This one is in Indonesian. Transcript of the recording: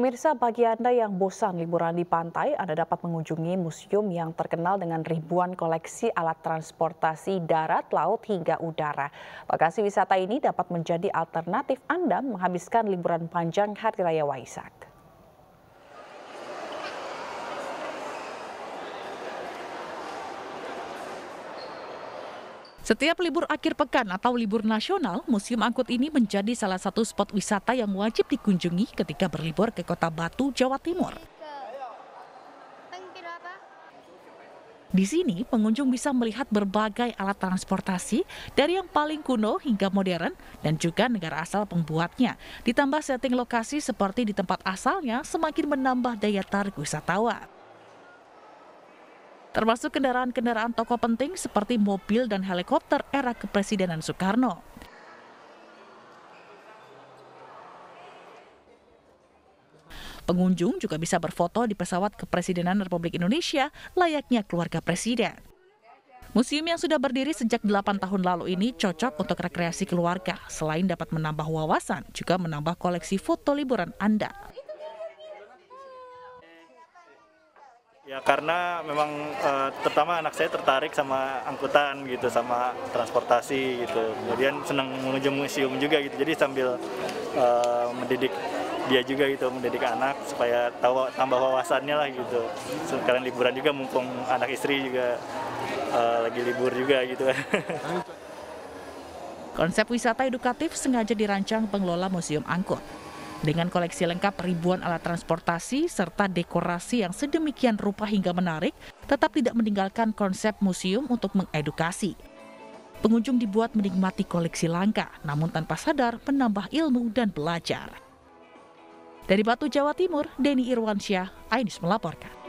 Pemirsa, bagi Anda yang bosan liburan di pantai, Anda dapat mengunjungi museum yang terkenal dengan ribuan koleksi alat transportasi darat, laut, hingga udara. Lokasi wisata ini dapat menjadi alternatif Anda menghabiskan liburan panjang Hari Raya Waisak. Setiap libur akhir pekan atau libur nasional, Museum Angkut ini menjadi salah satu spot wisata yang wajib dikunjungi ketika berlibur ke kota Batu, Jawa Timur. Di sini, pengunjung bisa melihat berbagai alat transportasi dari yang paling kuno hingga modern dan juga negara asal pembuatnya. Ditambah setting lokasi seperti di tempat asalnya semakin menambah daya tarik wisatawan termasuk kendaraan-kendaraan toko penting seperti mobil dan helikopter era kepresidenan Soekarno. Pengunjung juga bisa berfoto di pesawat kepresidenan Republik Indonesia layaknya keluarga presiden. Museum yang sudah berdiri sejak 8 tahun lalu ini cocok untuk rekreasi keluarga. Selain dapat menambah wawasan, juga menambah koleksi foto liburan Anda. Ya karena memang eh, terutama anak saya tertarik sama angkutan gitu, sama transportasi gitu. Kemudian senang menuju museum juga gitu. Jadi sambil eh, mendidik dia juga gitu, mendidik anak supaya tahu tambah wawasannya lah gitu. Sekarang liburan juga mumpung anak istri juga eh, lagi libur juga gitu. Konsep wisata edukatif sengaja dirancang pengelola museum angkut dengan koleksi lengkap ribuan alat transportasi serta dekorasi yang sedemikian rupa hingga menarik, tetap tidak meninggalkan konsep museum untuk mengedukasi. Pengunjung dibuat menikmati koleksi langka, namun tanpa sadar menambah ilmu dan belajar. Dari Batu, Jawa Timur, Denny Irwansyah, Ainus melaporkan.